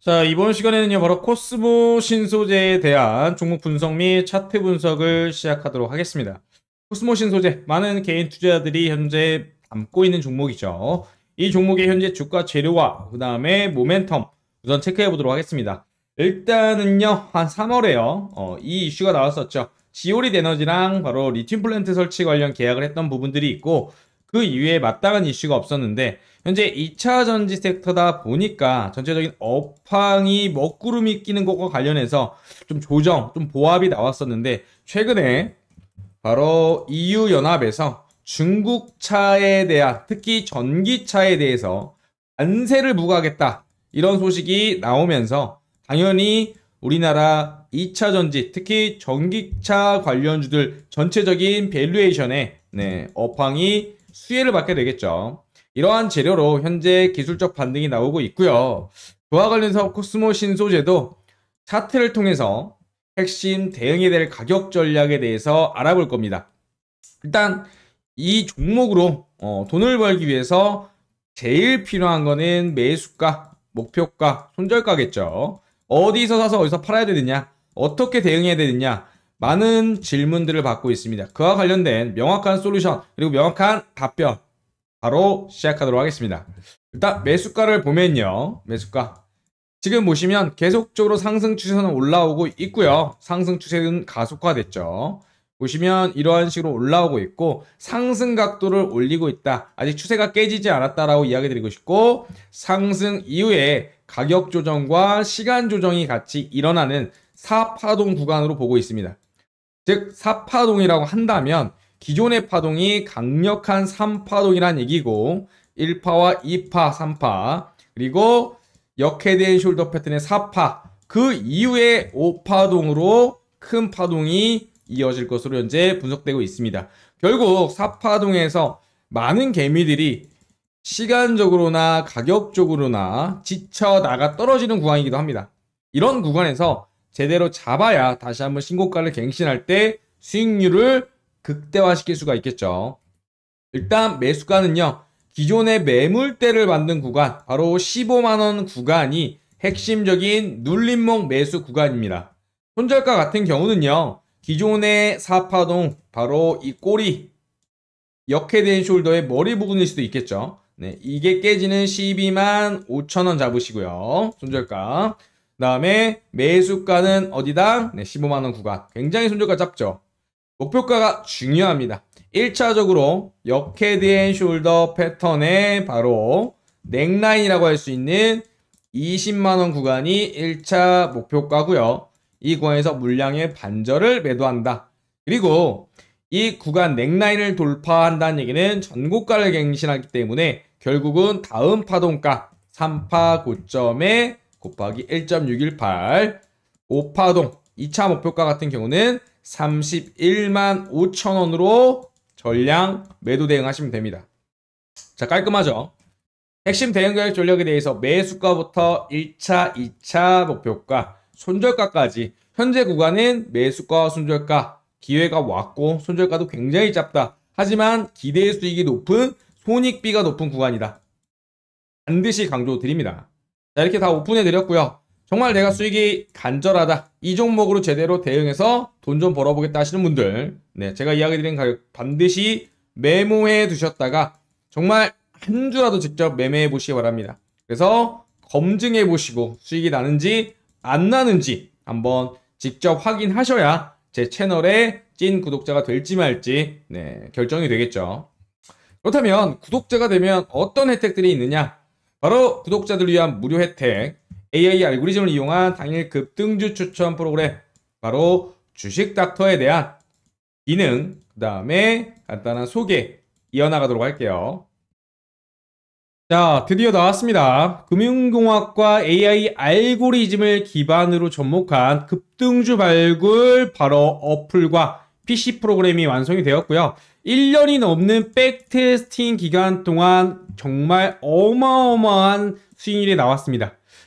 자 이번 시간에는요 바로 코스모 신소재에 대한 종목 분석 및 차트 분석을 시작하도록 하겠습니다. 코스모 신소재 많은 개인 투자자들이 현재 담고 있는 종목이죠. 이 종목의 현재 주가 재료와 그 다음에 모멘텀 우선 체크해 보도록 하겠습니다. 일단은요 한 3월에요 어, 이 이슈가 나왔었죠. 지오리 에너지랑 바로 리튬 플랜트 설치 관련 계약을 했던 부분들이 있고 그이후에 마땅한 이슈가 없었는데 현재 2차 전지 섹터다 보니까 전체적인 업황이 먹구름이 끼는 것과 관련해서 좀 조정, 좀 보합이 나왔었는데 최근에 바로 EU 연합에서 중국차에 대한 특히 전기차에 대해서 관세를 부과하겠다 이런 소식이 나오면서 당연히 우리나라 2차 전지 특히 전기차 관련주들 전체적인 밸류에이션에 네, 업황이 수혜를 받게 되겠죠. 이러한 재료로 현재 기술적 반등이 나오고 있고요. 그와 관련해서 코스모 신소재도 차트를 통해서 핵심 대응이 될 가격 전략에 대해서 알아볼 겁니다. 일단 이 종목으로 어, 돈을 벌기 위해서 제일 필요한 거는 매수가, 목표가, 손절가겠죠. 어디서 사서 어디서 팔아야 되느냐, 어떻게 대응해야 되느냐 많은 질문들을 받고 있습니다. 그와 관련된 명확한 솔루션 그리고 명확한 답변 바로 시작하도록 하겠습니다. 일단 매수가를 보면요. 매수가. 지금 보시면 계속적으로 상승 추세는 올라오고 있고요. 상승 추세는 가속화됐죠. 보시면 이러한 식으로 올라오고 있고 상승 각도를 올리고 있다. 아직 추세가 깨지지 않았다라고 이야기 드리고 싶고 상승 이후에 가격 조정과 시간 조정이 같이 일어나는 사파동 구간으로 보고 있습니다. 즉 사파동이라고 한다면 기존의 파동이 강력한 3파동이란 얘기고 1파와 2파, 3파 그리고 역헤드 숄더 패턴의 4파 그 이후에 5파동으로 큰 파동이 이어질 것으로 현재 분석되고 있습니다. 결국 4파동에서 많은 개미들이 시간적으로나 가격적으로나 지쳐 나가 떨어지는 구간이기도 합니다. 이런 구간에서 제대로 잡아야 다시 한번 신고가를 갱신할 때 수익률을 극대화시킬 수가 있겠죠. 일단 매수가는요. 기존의 매물대를 만든 구간, 바로 15만원 구간이 핵심적인 눌림목 매수 구간입니다. 손절가 같은 경우는요. 기존의 사파동, 바로 이 꼬리, 역헤된 숄더의 머리 부분일 수도 있겠죠. 네, 이게 깨지는 12만 5천원 잡으시고요. 손절가. 그 다음에 매수가는 어디다? 네, 15만원 구간. 굉장히 손절가 짧죠. 목표가가 중요합니다. 1차적으로 역헤드 앤 숄더 패턴의 바로 넥라인이라고 할 수 있는 20만원 구간이 1차 목표가고요. 이 구간에서 물량의 반절을 매도한다. 그리고 이 구간 넥라인을 돌파한다는 얘기는 전고가를 갱신하기 때문에 결국은 다음 파동가 3파 고점에 곱하기 1.618 5파동 2차 목표가 같은 경우는 31만 5천원으로 전량 매도 대응하시면 됩니다. 자 깔끔하죠? 핵심 대응 계획 전략에 대해서 매수가부터 1차, 2차 목표가, 손절가까지 현재 구간은 매수가와 손절가 기회가 왔고 손절가도 굉장히 짧다. 하지만 기대 수익이 높은 손익비가 높은 구간이다. 반드시 강조드립니다. 자 이렇게 다 오픈해 드렸고요. 정말 내가 수익이 간절하다. 이 종목으로 제대로 대응해서 돈 좀 벌어보겠다 하시는 분들. 네, 제가 이야기 드린 가격 반드시 메모해 두셨다가 정말 한 주라도 직접 매매해 보시기 바랍니다. 그래서 검증해 보시고 수익이 나는지 안 나는지 한번 직접 확인하셔야 제채널에찐 구독자가 될지 말지 네, 결정이 되겠죠. 그렇다면 구독자가 되면 어떤 혜택들이 있느냐? 바로 구독자들 위한 무료 혜택 AI 알고리즘을 이용한 당일 급등주 추천 프로그램 바로 주식 닥터에 대한 기능 그 다음에 간단한 소개 이어나가도록 할게요. 자 드디어 나왔습니다. 금융공학과 AI 알고리즘을 기반으로 접목한 급등주 발굴 바로 어플과 PC 프로그램이 완성이 되었고요. 1년이 넘는 백테스팅 기간 동안 정말 어마어마한 수익률이 나왔습니다.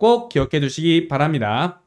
꼭 기억해 두시기 바랍니다.